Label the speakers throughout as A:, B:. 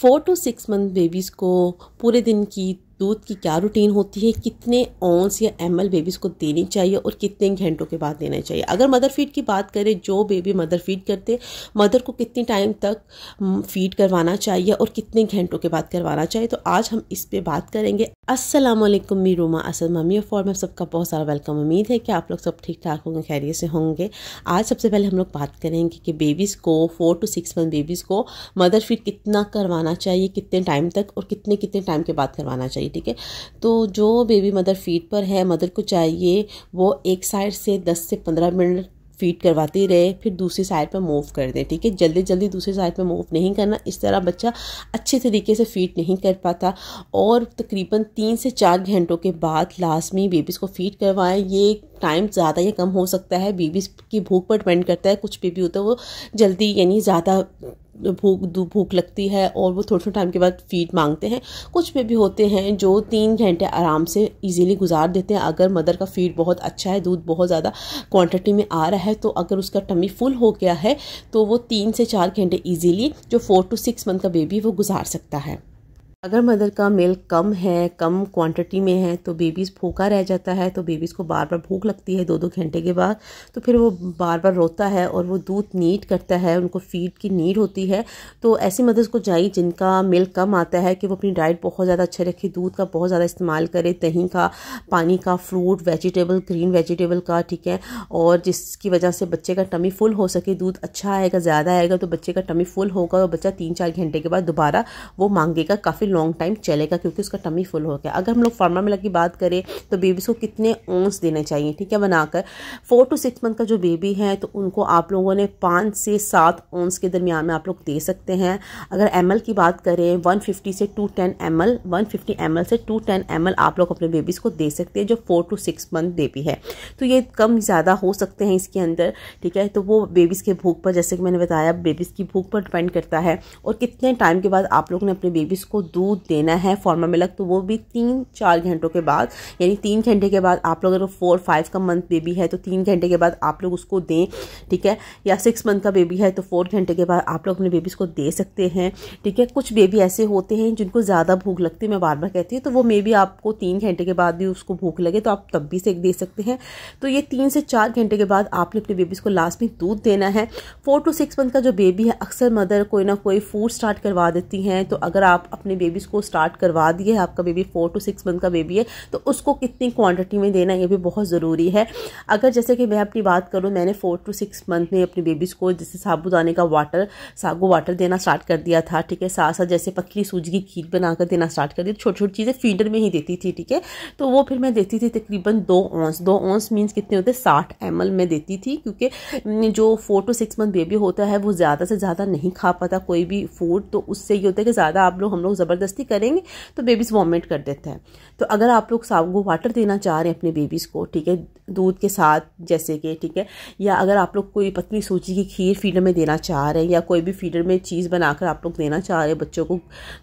A: four to six month babies को पूरे दिन की दूध की क्या रूटीन होती है कितने ऑन्स या एम एल बेबीज़ को देनी चाहिए और कितने घंटों के बाद देना चाहिए अगर मदर फीड की बात करें जो बेबी मदर फीड करते मदर को कितने टाइम तक फीड करवाना चाहिए और कितने घंटों के बाद करवाना चाहिए तो आज हम इस पर बात करेंगे असलम मी रोमा असद मम्मी और फॉर्म सबका बहुत सारा वेलकम उम्मीद है कि आप लोग सब ठीक ठाक होंगे खैरियत से होंगे आज सबसे पहले हम लोग बात करेंगे कि बेबीज़ को four to six month babies को मदर फीड कितना करवाना चाहिए कितने टाइम तक और कितने कितने टाइम के बाद करवाना चाहिए चाहिए ठीक है तो जो बेबी मदर फीड पर है मदर को चाहिए वो एक साइड से दस से पंद्रह मिनट फीड करवाते रहे फिर दूसरी साइड पर मूव कर दें ठीक है जल्दी जल्दी दूसरी साइड पर मूव नहीं करना इस तरह बच्चा अच्छे तरीके से फीड नहीं कर पाता और तकरीबन तीन से चार घंटों के बाद लाजमी बेबीज़ को फीड करवाएं ये टाइम ज़्यादा या कम हो सकता है बेबी की भूख पर डिपेंड करता है कुछ बेबी होता है वो जल्दी यानी ज़्यादा भूख भूख लगती है और वो थोड़े थोड़े टाइम के बाद फीड मांगते हैं कुछ बेबी होते हैं जो तीन घंटे आराम से इजीली गुजार देते हैं अगर मदर का फीड बहुत अच्छा है दूध बहुत ज़्यादा क्वांटिटी में आ रहा है तो अगर उसका टमी फुल हो गया है तो वो तीन से चार घंटे ईजीली जो फोर टू सिक्स मंथ का बेबी वो गुजार सकता है अगर मदर का मिल्क कम है कम क्वांटिटी में है तो बेबीज़ भूखा रह जाता है तो बेबीज़ को बार बार भूख लगती है दो दो घंटे के बाद तो फिर वो बार बार रोता है और वो दूध नीड करता है उनको फीड की नीड होती है तो ऐसी मदर्स को चाहिए जिनका मिल्क कम आता है कि वो अपनी डाइट बहुत ज़्यादा अच्छे रखे दूध का बहुत ज़्यादा इस्तेमाल करे दही का पानी का फ्रूट वेजिटेबल ग्रीन वेजिटेबल का ठीक है और जिसकी वजह से बच्चे का टमी फुल हो सके दूध अच्छा आएगा ज़्यादा आएगा तो बच्चे का टमी फुल होगा और बच्चा तीन चार घंटे के बाद दोबारा वो मांगेगा काफ़ी लॉन्ग टाइम चलेगा क्योंकि उसका टमी फुल हो गया अगर हम लोग फार्मा मिला की बात करें तो बेबीज़ को कितने ओंस देने चाहिए ठीक है बनाकर फोर टू सिक्स मंथ का जो बेबी है तो उनको आप लोगों ने पाँच से सात ओंस के दरमियान में आप लोग दे सकते हैं अगर एम की बात करें वन से टू टेन एम एल से टू टेन एम आप लोग अपने बेबीज़ को दे सकते हैं जो four to six month baby है तो ये कम ज़्यादा हो सकते हैं इसके अंदर ठीक है तो वो बेबीज़ के भूख पर जैसे कि मैंने बताया बेबीज़ की भूख पर डिपेंड करता है और कितने टाइम के बाद आप लोग ने अपने बेबीज़ को दूध देना है फॉर्मा मिलक तो वो भी तीन चार घंटों के बाद यानी तीन घंटे के बाद आप लोग अगर फोर फाइव का मंथ बेबी है तो तीन घंटे के बाद आप लोग उसको दें ठीक है या सिक्स मंथ का बेबी है तो फोर घंटे के बाद आप लोग अपने बेबीज़ को दे सकते हैं ठीक है कुछ बेबी ऐसे होते हैं जिनको ज़्यादा भूख लगती है मैं बार बार कहती हूँ तो वो मे बी आपको तीन घंटे के बाद भी उसको भूख लगे तो आप तब भी से दे सकते हैं तो ये तीन से चार घंटे के बाद आपने अपने बेबीज़ को लास्ट में दूध देना है फोर टू सिक्स मंथ का जो बेबी है अक्सर मदर कोई ना कोई फूड स्टार्ट करवा देती हैं तो अगर आप अपने बेबीज़ को स्टार्ट करवा दिए है आपका baby four to six month का बेबी है तो उसको कितनी क्वांटिटी में देना ये भी बहुत ज़रूरी है अगर जैसे कि मैं अपनी बात करूँ मैंने फोर टू सिक्स मंथ में अपनी बेबीज़ को जैसे साबुदाने का वाटर सागो वाटर देना स्टार्ट कर दिया था ठीक है साथ साथ जैसे पतली सूजी की खीर बनाकर देना स्टार्ट कर दिया छोटी छोटी चीज़ें फीडर में ही देती थी ठीक है तो वो फिर मैं देती थी तकरीबन दो ओंस दो ओंस मीन्स कितने होते साठ एम में देती थी क्योंकि जो four to six month baby होता है वो ज़्यादा से ज़्यादा नहीं खा पाता कोई भी फूड तो उससे ये होता है कि ज़्यादा आप लोग हम लोग ज़बर ज़बरदस्ती करेंगे तो बेबीज़ वॉमिट कर देते हैं तो अगर आप लोग सागो वाटर देना चाह रहे हैं अपने बेबीज़ को ठीक है दूध के साथ जैसे कि ठीक है या अगर आप लोग कोई पतली सूजी की खीर फीडर में देना चाह रहे हैं या कोई भी फीडर में चीज़ बनाकर आप लोग देना चाह रहे हैं बच्चों को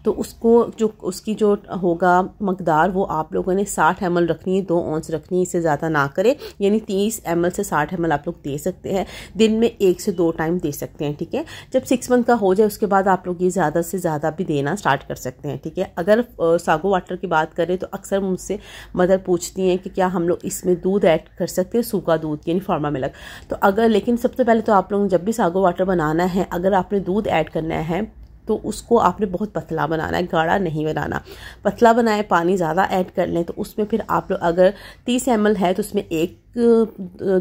A: तो उसको जो उसकी जो होगा मकदार वो आप लोगों ने साठ एम रखनी है दो औंस रखनी है इससे ज़्यादा ना करें यानी तीस एम से साठ एम आप लोग दे सकते हैं दिन में एक से दो टाइम दे सकते हैं ठीक है जब सिक्स मंथ का हो जाए उसके बाद आप लोग ये ज़्यादा से ज़्यादा भी देना स्टार्ट कर सकते हैं सकते हैं ठीक है अगर सागो वाटर की बात करें तो अक्सर मुझसे मदर पूछती हैं कि क्या हम लोग इसमें दूध ऐड कर सकते हैं सूखा दूध यानी फार्मा मिलक तो अगर लेकिन सबसे पहले तो आप लोग जब भी सागो वाटर बनाना है अगर आपने दूध ऐड करना है तो उसको आपने बहुत पतला बनाना है गाढ़ा नहीं बनाना पतला बनाए पानी ज़्यादा ऐड कर लें तो उसमें फिर आप लोग अगर तीस एम है तो उसमें एक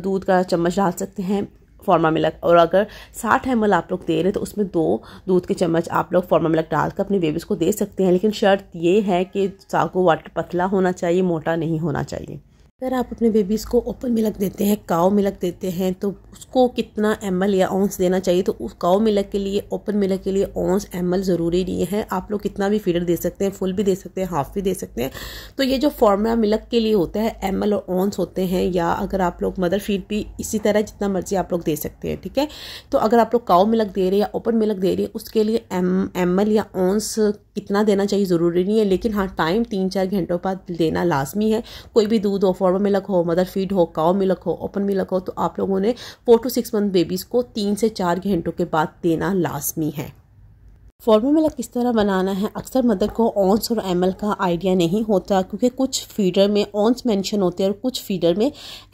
A: दूध का चम्मच डाल सकते हैं फॉर्मा मिलक और अगर 60 एम आप लोग दे रहे हैं तो उसमें दो दूध के चम्मच आप लोग फॉर्मा मिलक डालकर अपने बेबीज़ को दे सकते हैं लेकिन शर्त ये है कि सागो वाटर पतला होना चाहिए मोटा नहीं होना चाहिए अगर आप अपने बेबीज़ को ओपन मिलक देते हैं काओ मिलक देते हैं तो उसको कितना एम या ओंस देना चाहिए तो उस काओ मिलक के लिए ओपन मिलक के लिए ओंस एम ज़रूरी नहीं है आप लोग कितना भी फीडर दे सकते हैं फुल भी दे सकते हैं हाफ भी दे सकते हैं तो ये जो फॉर्मूला मिलक के लिए होता है एम और ओंस होते हैं या अगर आप लोग मदर फीड भी इसी तरह जितना मर्जी आप लोग दे सकते हैं ठीक है तो अगर आप लोग काओ मिलक दे रहे हैं या ओपन मिलक दे रहे हैं उसके लिए एम एम या ओंस कितना देना चाहिए ज़रूरी नहीं है लेकिन हाँ टाइम तीन चार घंटों बाद देना लाजमी है कोई भी दूध ऑफर नॉर्मल मिलक हो मदर फीड हो काओ मिलक हो ओपन मिलक हो तो आप लोगों ने four to six month babies को तीन से चार घंटों के बाद देना लाजमी है फॉर्मूला किस तरह बनाना है अक्सर मदर को ऑन्स और एम का आइडिया नहीं होता क्योंकि कुछ फीडर में ऑन्स मेंशन होते हैं और कुछ फीडर में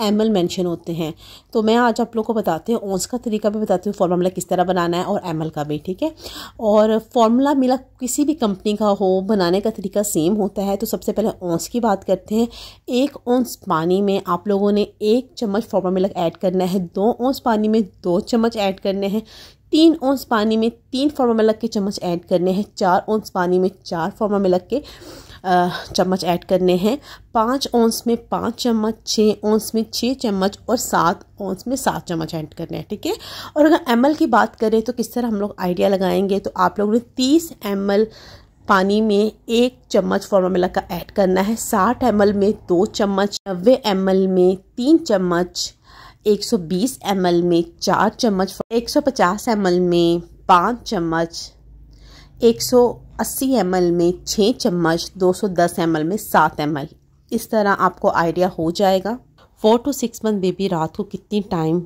A: एमल मेंशन होते हैं तो मैं आज आप लोग को बताती हूँ ऑन्स का तरीका भी बताती हूँ फार्मूला किस तरह बनाना है और एम का भी ठीक है और फार्मूला मिला किसी भी कंपनी का हो बनाने का तरीका सेम होता है तो सबसे पहले ऑन्स की बात करते हैं एक ऑन्स पानी में आप लोगों ने एक चम्मच फार्मूला ऐड करना है दो ऑन्स पानी में दो चम्मच ऐड करने हैं तीन ओंस पानी में तीन फॉर्मा मिलक के चम्मच ऐड करने हैं चार ओंस पानी में चार फॉर्मा मिलक के चम्मच ऐड करने हैं पाँच ओंस में पाँच चम्मच छः ओंस में छः चम्मच और सात ओंस में सात चम्मच ऐड करने हैं ठीक है और अगर एम की बात करें तो किस तरह हम लोग आइडिया लगाएंगे तो आप लोगों ने तीस एम पानी में एक चम्मच फॉर्मा मिलक का ऐड करना है साठ एम में दो चम्मच नब्बे एम में तीन चम्मच 120 ml में चार चम्मच 150 ml में पाँच चम्मच 180 ml में छः चम्मच 210 ml में सात एम इस तरह आपको आइडिया हो जाएगा four to six month baby रात को कितनी टाइम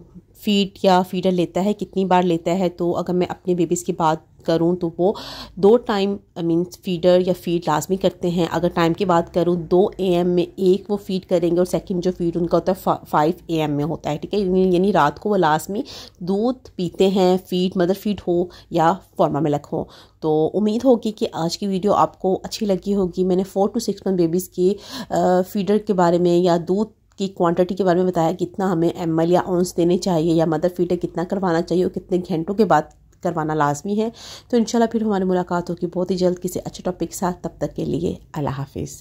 A: फीड या फीडर लेता है कितनी बार लेता है तो अगर मैं अपने बेबीज़ की बात करूँ तो वो दो टाइम आई मीन फीडर या फीड लाजमी करते हैं अगर टाइम की बात करूँ दो ए एम में एक वो फीड करेंगे और सेकंड जो फीड उनका होता है फाइव ए एम में होता है ठीक है यानी रात को वो लाजमी दूध पीते हैं फीड मदर फीड हो या फॉर्मा मिलक हो तो उम्मीद होगी कि आज की वीडियो आपको अच्छी लगी होगी मैंने four to six month babies की फीडर के बारे में या दूध की क्वांटिटी के बारे में बताया कितना हमें एम या ऑन्स देने चाहिए या मदर फीडर कितना करवाना चाहिए और कितने घंटों के बाद करवाना लाजमी है तो इंशाल्लाह फिर हमारी मुलाकात होगी बहुत ही जल्द किसी अच्छे टॉपिक के साथ तब तक के लिए अल्लाह हाफिज़